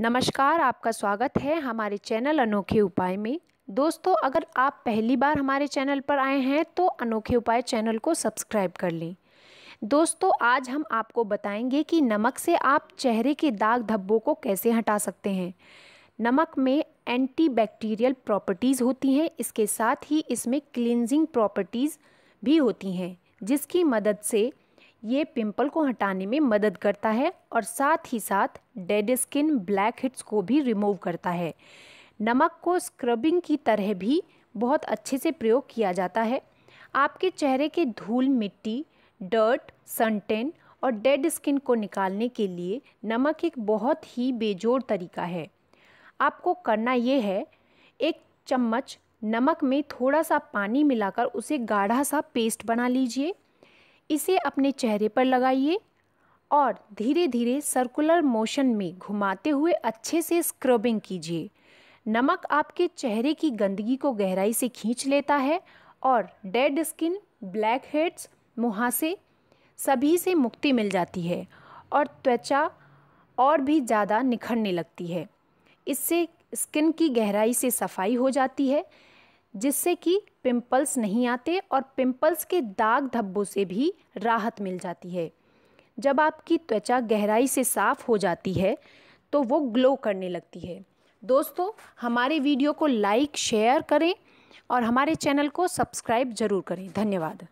नमस्कार आपका स्वागत है हमारे चैनल अनोखे उपाय में दोस्तों अगर आप पहली बार हमारे चैनल पर आए हैं तो अनोखे उपाय चैनल को सब्सक्राइब कर लें दोस्तों आज हम आपको बताएंगे कि नमक से आप चेहरे के दाग धब्बों को कैसे हटा सकते हैं नमक में एंटीबैक्टीरियल प्रॉपर्टीज़ होती हैं इसके साथ ही इसमें क्लिनजिंग प्रॉपर्टीज़ भी होती हैं जिसकी मदद से ये पिंपल को हटाने में मदद करता है और साथ ही साथ डेड स्किन ब्लैक हिट्स को भी रिमूव करता है नमक को स्क्रबिंग की तरह भी बहुत अच्छे से प्रयोग किया जाता है आपके चेहरे के धूल मिट्टी डर्ट सनटेन और डेड स्किन को निकालने के लिए नमक एक बहुत ही बेजोड़ तरीका है आपको करना ये है एक चम्मच नमक में थोड़ा सा पानी मिलाकर उसे गाढ़ा सा पेस्ट बना लीजिए इसे अपने चेहरे पर लगाइए और धीरे धीरे सर्कुलर मोशन में घुमाते हुए अच्छे से स्क्रबिंग कीजिए नमक आपके चेहरे की गंदगी को गहराई से खींच लेता है और डेड स्किन ब्लैक हेड्स मुहासे सभी से मुक्ति मिल जाती है और त्वचा और भी ज़्यादा निखरने लगती है इससे स्किन की गहराई से सफाई हो जाती है जिससे कि पिंपल्स नहीं आते और पिंपल्स के दाग धब्बों से भी राहत मिल जाती है जब आपकी त्वचा गहराई से साफ़ हो जाती है तो वो ग्लो करने लगती है दोस्तों हमारे वीडियो को लाइक शेयर करें और हमारे चैनल को सब्सक्राइब ज़रूर करें धन्यवाद